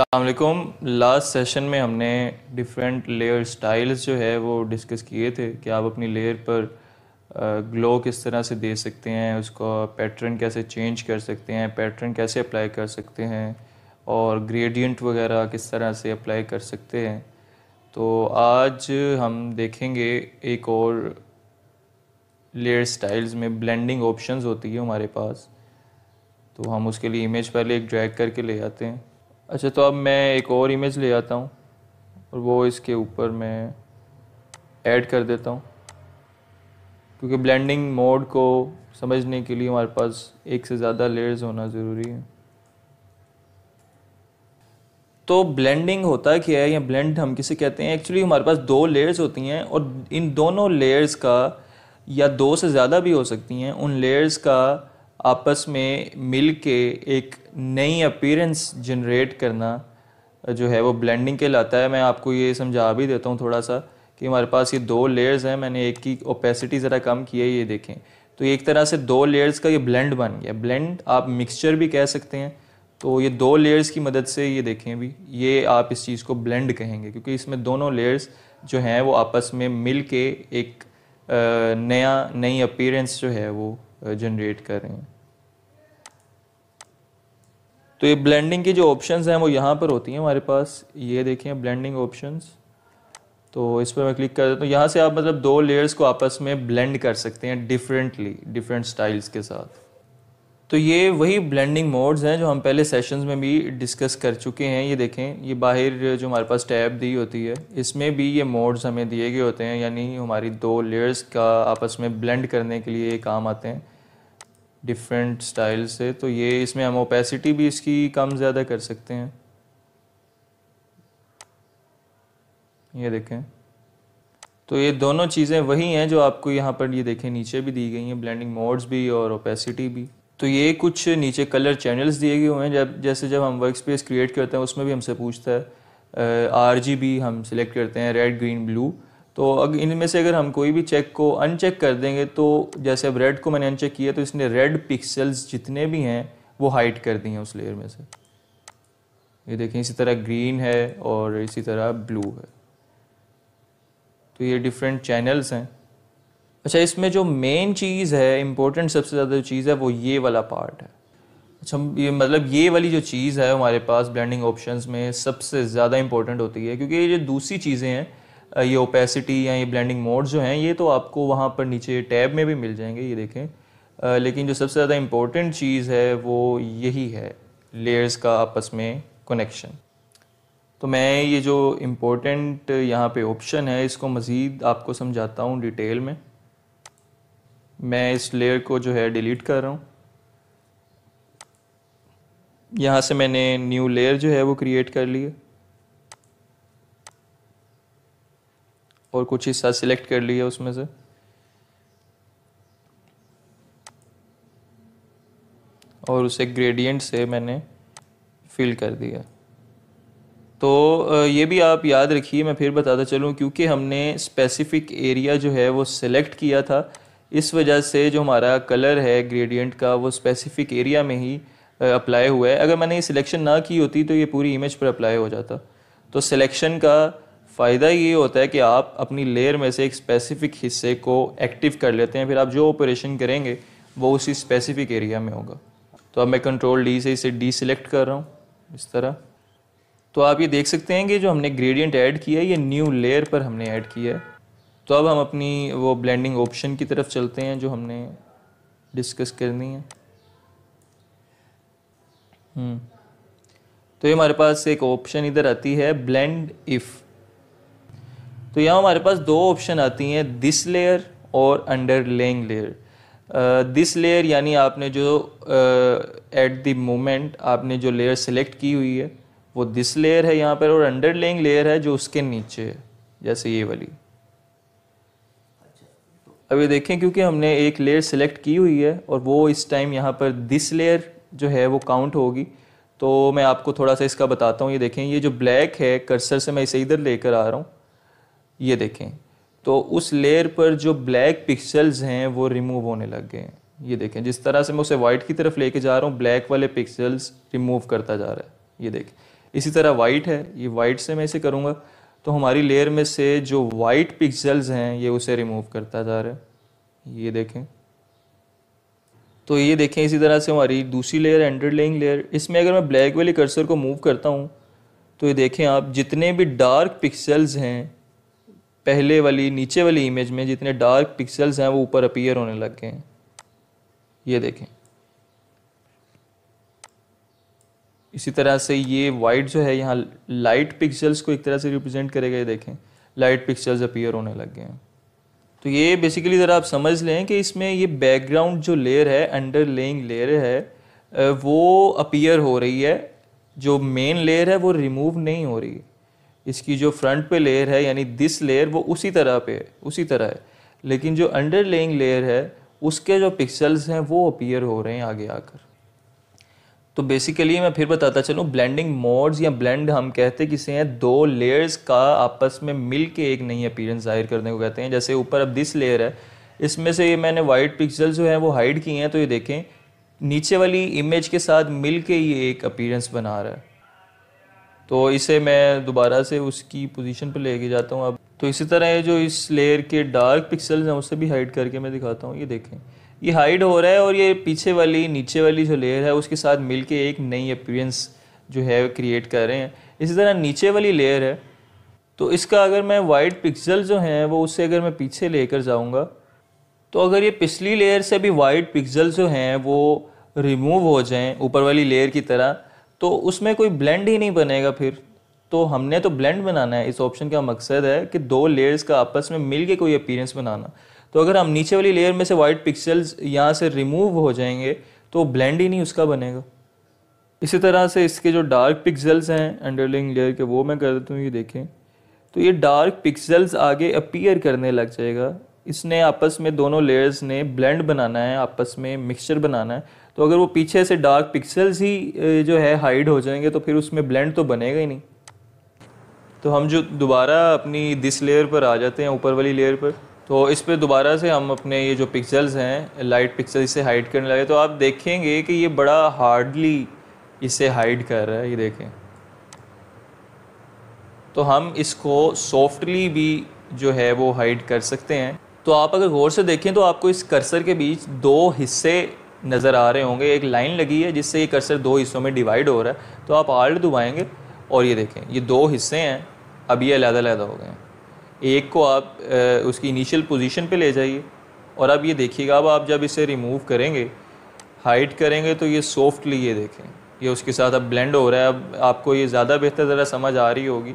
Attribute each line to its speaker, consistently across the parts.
Speaker 1: असलकुम last session में हमने डिफरेंट लेयर स्टाइल्स जो है वो डिस्कस किए थे कि आप अपनी लेयर पर ग्लो किस तरह से दे सकते हैं उसका पैटर्न कैसे चेंज कर सकते हैं पैटर्न कैसे अप्लाई कर सकते हैं और ग्रेडियंट वगैरह किस तरह से अप्लाई कर सकते हैं तो आज हम देखेंगे एक और लेयर स्टाइल्स में ब्लेंडिंग ऑप्शंस होती है हमारे पास तो हम उसके लिए इमेज पहले एक ड्रैग करके ले आते हैं अच्छा तो अब मैं एक और इमेज ले आता हूँ और वो इसके ऊपर मैं ऐड कर देता हूँ क्योंकि ब्लेंडिंग मोड को समझने के लिए हमारे पास एक से ज़्यादा लेयर्स होना ज़रूरी है तो ब्लेंडिंग होता क्या है या ब्लेंड हम किसे कहते हैं एक्चुअली हमारे पास दो लेयर्स होती हैं और इन दोनों लेयर्स का या दो से ज़्यादा भी हो सकती हैं उन लेयर्स का आपस में मिल के एक नई अपीरेंस जनरेट करना जो है वो ब्लेंडिंग के लाता है मैं आपको ये समझा भी देता हूँ थोड़ा सा कि हमारे पास ये दो लेयर्स हैं मैंने एक की ओपेसिटी ज़रा कम की है ये देखें तो एक तरह से दो लेयर्स का ये ब्लेंड बन गया ब्लेंड आप मिक्सचर भी कह सकते हैं तो ये दो लेयर्स की मदद से ये देखें अभी ये आप इस चीज़ को ब्लेंड कहेंगे क्योंकि इसमें दोनों लेयर्स जो हैं वो आपस में मिल के एक नया नई अपीरेंस जो है वो जनरेट कर रहे हैं तो ये ब्लेंडिंग की जो ऑप्शंस हैं वो यहाँ पर होती हैं हमारे पास ये देखिए ब्लेंडिंग ऑप्शंस तो इस पर मैं क्लिक कर देता हूँ यहाँ से आप मतलब दो लेयर्स को आपस में ब्लेंड कर सकते हैं डिफरेंटली डिफरेंट स्टाइल्स के साथ तो ये वही ब्लेंडिंग मोड्स हैं जो हम पहले सेशंस में भी डिस्कस कर चुके हैं ये देखें ये बाहर जो हमारे पास टैब दी होती है इसमें भी ये मोड्स हमें दिए गए होते हैं यानी हमारी दो लेयर्स का आपस में ब्लेंड करने के लिए काम आते हैं डिफरेंट स्टाइल से तो ये इसमें हम ओपेसिटी भी इसकी कम ज़्यादा कर सकते हैं ये देखें तो ये दोनों चीज़ें वही हैं जो आपको यहाँ पर ये देखें नीचे भी दी गई हैं ब्लेंडिंग मोड्स भी और ओपेसिटी भी तो ये कुछ नीचे कलर चैनल्स दिए गए हुए हैं जब जैसे जब हम वर्क स्पेस क्रिएट करते हैं उसमें भी हमसे पूछता है आर जी बी हम सिलेक्ट करते हैं रेड ग्रीन ब्लू तो अगर इनमें से अगर हम कोई भी चेक को अनचेक कर देंगे तो जैसे अब रेड को मैंने अनचेक किया तो इसने रेड पिक्सल्स जितने भी हैं वो हाइट कर दिए हैं उस लेयर में से ये देखें इसी तरह ग्रीन है और इसी तरह ब्लू है तो ये डिफरेंट चैनल्स हैं अच्छा इसमें जो मेन चीज़ है इम्पोर्टेंट सबसे ज़्यादा जो चीज़ है वो ये वाला पार्ट है अच्छा ये मतलब ये वाली जो चीज़ है हमारे पास ब्लेंडिंग ऑप्शंस में सबसे ज़्यादा इम्पोर्टेंट होती है क्योंकि ये जो दूसरी चीज़ें हैं ये ओपेसिटी या ये ब्लेंडिंग मोड जो हैं ये तो आपको वहाँ पर नीचे टैब में भी मिल जाएंगे ये देखें लेकिन जो सबसे ज़्यादा इम्पोर्टेंट चीज़ है वो यही है लेयर्स का आपस में कनेक्शन तो मैं ये जो इम्पोर्टेंट यहाँ पे ऑप्शन है इसको मज़ीद आपको समझाता हूँ डिटेल में मैं इस लेयर को जो है डिलीट कर रहा हूँ यहाँ से मैंने न्यू लेयर जो है वो क्रिएट कर लिया और कुछ हिस्सा सिलेक्ट कर लिया उसमें से और उसे ग्रेडियंट से मैंने फिल कर दिया तो ये भी आप याद रखिए मैं फिर बताता चलूँ क्योंकि हमने स्पेसिफिक एरिया जो है वो सिलेक्ट किया था इस वजह से जो हमारा कलर है ग्रेडियंट का वो स्पेसिफिक एरिया में ही अप्लाई हुआ है अगर मैंने ये सिलेक्शन ना की होती तो ये पूरी इमेज पर अप्लाई हो जाता तो सिलेक्शन का फ़ायदा ये होता है कि आप अपनी लेयर में से एक स्पेसिफ़िक हिस्से को एक्टिव कर लेते हैं फिर आप जो ऑपरेशन करेंगे वो उसी स्पेसिफ़िक एरिया में होगा तो अब मैं कंट्रोल डी से इसे डी सिलेक्ट कर रहा हूँ इस तरह तो आप ये देख सकते हैं कि जो हमने ग्रेडियंट ऐड किया है ये न्यू लेयर पर हमने ऐड किया है तो अब हम अपनी वो ब्लेंडिंग ऑप्शन की तरफ चलते हैं जो हमने डिस्कस करनी है हम्म। तो ये हमारे पास एक ऑप्शन इधर आती है ब्लेंड इफ़ तो यहाँ हमारे पास दो ऑप्शन आती हैं दिस लेयर और underlying layer this layer यानी आपने जो एट द मोमेंट आपने जो लेयर सेलेक्ट की हुई है वो दिस लेयर है यहाँ पर और अंडर लेइंग लेयर है जो उसके नीचे है जैसे ये वाली अब ये देखें क्योंकि हमने एक लेयर सेलेक्ट की हुई है और वो इस टाइम यहाँ पर दिस लेयर जो है वो काउंट होगी तो मैं आपको थोड़ा सा इसका बताता हूँ ये देखें ये जो ब्लैक है कर्सर से मैं इसे इधर लेकर आ रहा हूँ ये देखें तो उस लेयर पर जो ब्लैक पिक्सल्स हैं वो रिमूव होने लग गए हैं ये देखें जिस तरह से मैं उसे वाइट की तरफ लेके जा रहा हूँ ब्लैक वाले पिक्सल्स रिमूव करता जा रहा है ये देखें इसी तरह वाइट है ये वाइट से मैं इसे करूँगा तो हमारी लेयर में से जो वाइट पिक्सल्स हैं ये उसे रिमूव करता जा रहा है ये देखें तो ये देखें इसी तरह से हमारी दूसरी लेयर अंडरलेइंग लेयर इसमें अगर मैं ब्लैक वाले कर्सर को मूव करता हूँ तो ये देखें आप जितने भी डार्क पिक्सल्स हैं पहले वाली नीचे वाली इमेज में जितने डार्क पिक्सल्स हैं वो ऊपर अपीयर होने लग गए हैं ये देखें इसी तरह से ये वाइट जो है यहाँ लाइट पिक्सल्स को एक तरह से रिप्रेजेंट करेगा ये देखें लाइट पिक्सल्स अपीयर होने लग गए हैं तो ये बेसिकली ज़रा आप समझ लें कि इसमें ये बैकग्राउंड जो लेयर है अंडर लेइंग लेयर है वो अपीयर हो रही है जो मेन लेयर है वो रिमूव नहीं हो रही है इसकी जो फ्रंट पे लेयर है यानी दिस लेयर वो उसी तरह पे है उसी तरह है लेकिन जो अंडर लेइंग लेयर है उसके जो पिक्सल्स हैं वो अपीयर हो रहे हैं आगे आकर तो बेसिकली मैं फिर बताता चलूँ ब्लेंडिंग मोड्स या ब्लेंड हम कहते किसे हैं दो लेयर्स का आपस में मिल के एक नई अपीयरेंस जाहिर करने को कहते हैं जैसे ऊपर अब दिस लेयर है इसमें से ये मैंने वाइट पिक्सल्स जो हैं वो हाइड किए हैं तो ये देखें नीचे वाली इमेज के साथ मिल के ये एक अपीयरेंस बना रहा है तो इसे मैं दोबारा से उसकी पोजीशन पर लेके जाता हूँ अब तो इसी तरह ये जो इस लेयर के डार्क पिक्सल्स हैं उससे भी हाइड करके मैं दिखाता हूँ ये देखें ये हाइड हो रहा है और ये पीछे वाली नीचे वाली जो लेयर है उसके साथ मिल के एक नई अपीरेंस जो है क्रिएट कर रहे हैं इसी तरह नीचे वाली लेयर है तो इसका अगर मैं वाइट पिक्सल जो हैं वो उससे अगर मैं पीछे लेकर जाऊँगा तो अगर ये पिछली लेयर से भी वाइट पिक्सल जो हैं वो रिमूव हो जाएँ ऊपर वाली लेयर की तरह तो उसमें कोई ब्लेंड ही नहीं बनेगा फिर तो हमने तो ब्लेंड बनाना है इस ऑप्शन का मकसद है कि दो लेयर्स का आपस में मिल के कोई अपीरेंस बनाना तो अगर हम नीचे वाली लेयर में से वाइट पिक्सल्स यहाँ से रिमूव हो जाएंगे तो ब्लेंड ही नहीं उसका बनेगा इसी तरह से इसके जो डार्क पिक्सल्स हैं अंडरलिंग लेयर के वो मैं कर देता हूँ ये देखें तो ये डार्क पिक्सल्स आगे अपीयर करने लग जाएगा इसने आपस में दोनों लेयर्स ने ब्लेंड बनाना है आपस में मिक्सचर बनाना है तो अगर वो पीछे से डार्क पिक्सल्स ही जो है हाइड हो जाएंगे तो फिर उसमें ब्लेंड तो बनेगा ही नहीं तो हम जो दोबारा अपनी दिस लेयर पर आ जाते हैं ऊपर वाली लेयर पर तो इस पर दोबारा से हम अपने ये जो पिक्सल्स हैं लाइट पिक्सल इसे हाइड करने लगे तो आप देखेंगे कि ये बड़ा हार्डली इसे हाइड कर रहा है ये देखें तो हम इसको सॉफ्टली भी जो है वो हाइड कर सकते हैं तो आप अगर गौर से देखें तो आपको इस कर्सर के बीच दो हिस्से नज़र आ रहे होंगे एक लाइन लगी है जिससे ये कर्सर दो हिस्सों में डिवाइड हो रहा है तो आप आल्ट दबाएंगे और ये देखें ये दो हिस्से हैं अब ये अलहदा हो गए हैं एक को आप ए, उसकी इनिशियल पोजीशन पे ले जाइए और अब ये देखिएगा अब आप जब इसे रिमूव करेंगे हाइट करेंगे तो ये सॉफ्टली ये देखें ये उसके साथ अब ब्लेंड हो रहा है अब आपको ये ज़्यादा बेहतर ज़रा समझ आ रही होगी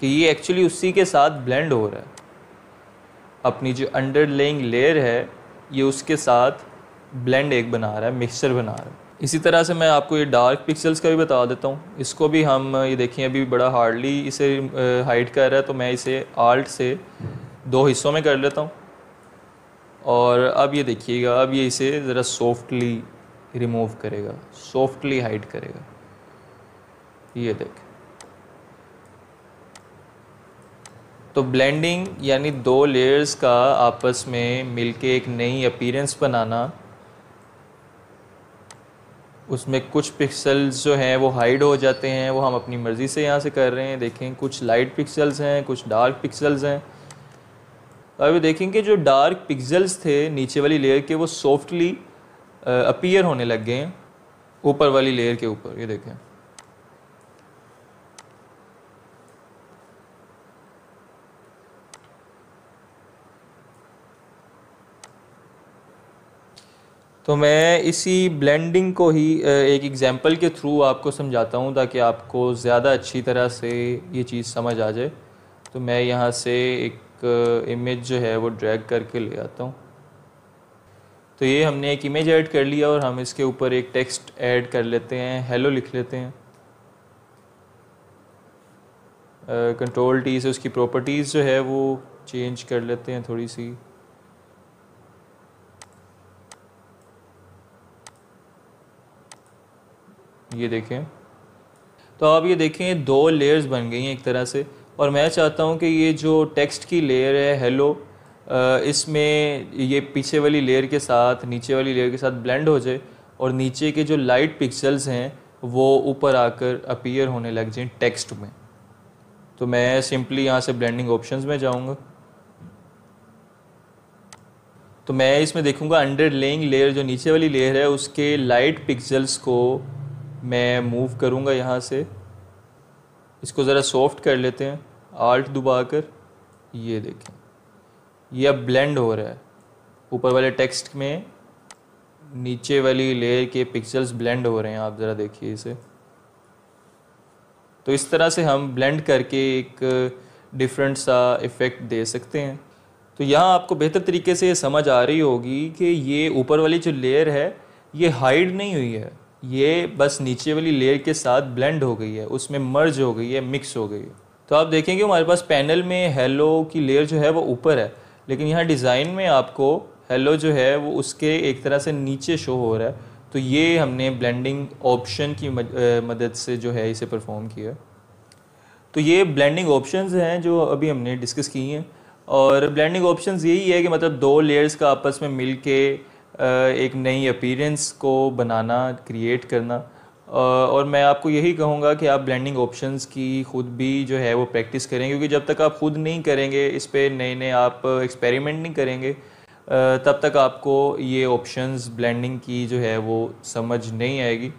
Speaker 1: कि ये एक्चुअली उसी के साथ ब्लेंड हो रहा है अपनी जो अंडर लेयर है ये उसके साथ ब्लेंड एक बना रहा है मिक्सचर बना रहा है इसी तरह से मैं आपको ये डार्क पिक्सल्स का भी बता देता हूँ इसको भी हम ये देखें अभी बड़ा हार्डली इसे हाइड कर रहा है तो मैं इसे आल्ट से दो हिस्सों में कर लेता हूँ और अब ये देखिएगा अब ये इसे ज़रा सॉफ्टली रिमूव करेगा सॉफ्टली हाइड करेगा ये देख तो ब्लेंडिंग यानी दो लेयर्स का आपस में मिलके एक नई अपीरेंस बनाना उसमें कुछ पिक्सल्स जो हैं वो हाइड हो जाते हैं वो हम अपनी मर्ज़ी से यहाँ से कर रहे हैं देखें कुछ लाइट पिक्सल्स हैं कुछ डार्क पिक्सल्स हैं अभी देखें कि जो डार्क पिक्सल्स थे नीचे वाली लेयर के वो सॉफ्टली अपीयर होने लग गए हैं ऊपर वाली लेयर के ऊपर ये देखें तो मैं इसी ब्लेंडिंग को ही एक एग्जांपल के थ्रू आपको समझाता हूँ ताकि आपको ज़्यादा अच्छी तरह से ये चीज़ समझ आ जाए तो मैं यहाँ से एक इमेज जो है वो ड्रैग करके ले आता हूँ तो ये हमने एक इमेज ऐड कर लिया और हम इसके ऊपर एक टेक्स्ट ऐड कर लेते हैं हेलो लिख लेते हैं कंट्रोल टी से उसकी प्रॉपर्टीज़ जो है वो चेंज कर लेते हैं थोड़ी सी ये देखें तो आप ये देखें दो लेयर्स बन गई हैं एक तरह से और मैं चाहता हूँ कि ये जो टेक्स्ट की लेयर है हेलो इसमें ये पीछे वाली लेयर के साथ नीचे वाली लेयर के साथ ब्लेंड हो जाए और नीचे के जो लाइट पिक्सल्स हैं वो ऊपर आकर अपीयर होने लग जाएं टेक्स्ट में तो मैं सिंपली यहाँ से ब्लेंडिंग ऑप्शंस में जाऊँगा तो मैं इसमें देखूँगा अंडर लेइंग लेयर जो नीचे वाली लेयर है उसके लाइट पिक्सल्स को मैं मूव करूँगा यहाँ से इसको ज़रा सॉफ्ट कर लेते हैं आल्ट दुबा कर ये देखें ये अब ब्लेंड हो रहा है ऊपर वाले टेक्स्ट में नीचे वाली लेयर के पिक्सल्स ब्लेंड हो रहे हैं आप ज़रा देखिए इसे तो इस तरह से हम ब्लेंड करके एक डिफरेंट सा इफ़ेक्ट दे सकते हैं तो यहाँ आपको बेहतर तरीके से ये समझ आ रही होगी कि ये ऊपर वाली जो लेयर है ये हाइड नहीं हुई है ये बस नीचे वाली लेयर के साथ ब्लेंड हो गई है उसमें मर्ज हो गई है मिक्स हो गई है तो आप देखेंगे हमारे पास पैनल में हेलो की लेयर जो है वो ऊपर है लेकिन यहाँ डिज़ाइन में आपको हेलो जो है वो उसके एक तरह से नीचे शो हो रहा है तो ये हमने ब्लेंडिंग ऑप्शन की मदद से जो है इसे परफॉर्म किया तो ये ब्लेंडिंग ऑप्शंस हैं जो अभी हमने डिस्कस की हैं और ब्लेंडिंग ऑप्शंस यही है कि मतलब दो लेयर्स का आपस में मिल के एक नई अपीरेंस को बनाना क्रिएट करना और मैं आपको यही कहूँगा कि आप ब्लेंडिंग ऑप्शंस की ख़ुद भी जो है वो प्रैक्टिस करें क्योंकि जब तक आप ख़ुद नहीं करेंगे इस पर नए नए आप एक्सपेरिमेंट नहीं करेंगे तब तक आपको ये ऑप्शंस ब्लेंडिंग की जो है वो समझ नहीं आएगी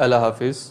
Speaker 1: अल्लाह हाफिज़